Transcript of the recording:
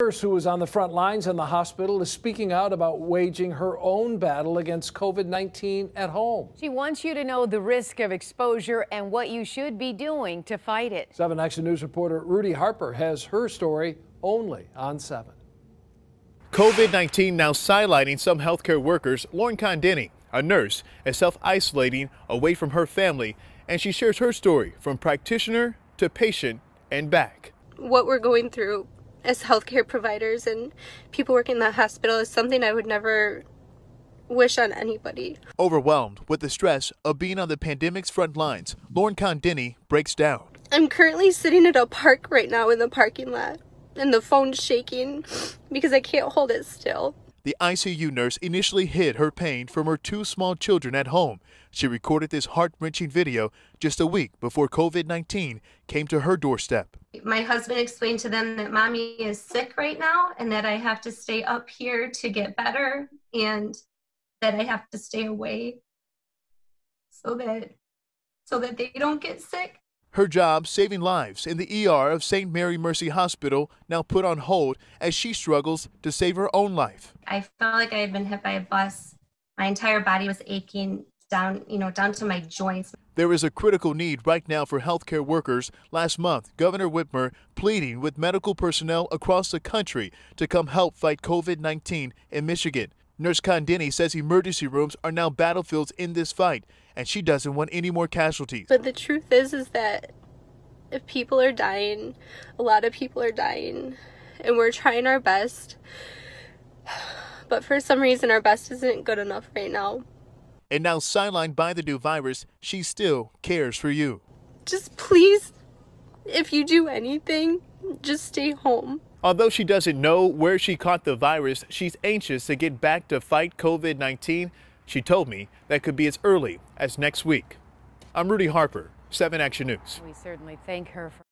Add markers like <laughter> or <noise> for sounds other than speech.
nurse who was on the front lines in the hospital is speaking out about waging her own battle against COVID-19 at home. She wants you to know the risk of exposure and what you should be doing to fight it. 7 Action News reporter Rudy Harper has her story only on 7. COVID-19 now sidelining some healthcare workers. Lauren Condini, a nurse, is self-isolating away from her family, and she shares her story from practitioner to patient and back. What we're going through as healthcare providers and people working in the hospital is something I would never wish on anybody. Overwhelmed with the stress of being on the pandemic's front lines, Lauren Condini breaks down. I'm currently sitting at a park right now in the parking lot, and the phone's shaking because I can't hold it still. The ICU nurse initially hid her pain from her two small children at home. She recorded this heart wrenching video just a week before COVID 19 came to her doorstep my husband explained to them that mommy is sick right now and that I have to stay up here to get better and that I have to stay away so that so that they don't get sick. Her job saving lives in the ER of St. Mary Mercy Hospital now put on hold as she struggles to save her own life. I felt like I had been hit by a bus. My entire body was aching down, you know, down to my joints. There is a critical need right now for healthcare workers. Last month, Governor Whitmer pleading with medical personnel across the country to come help fight COVID-19 in Michigan. Nurse Kandini says emergency rooms are now battlefields in this fight, and she doesn't want any more casualties. But the truth is, is that if people are dying, a lot of people are dying, and we're trying our best. <sighs> But for some reason, our best isn't good enough right now. And now, sidelined by the new virus, she still cares for you. Just please, if you do anything, just stay home. Although she doesn't know where she caught the virus, she's anxious to get back to fight COVID 19. She told me that could be as early as next week. I'm Rudy Harper, 7 Action News. We certainly thank her for.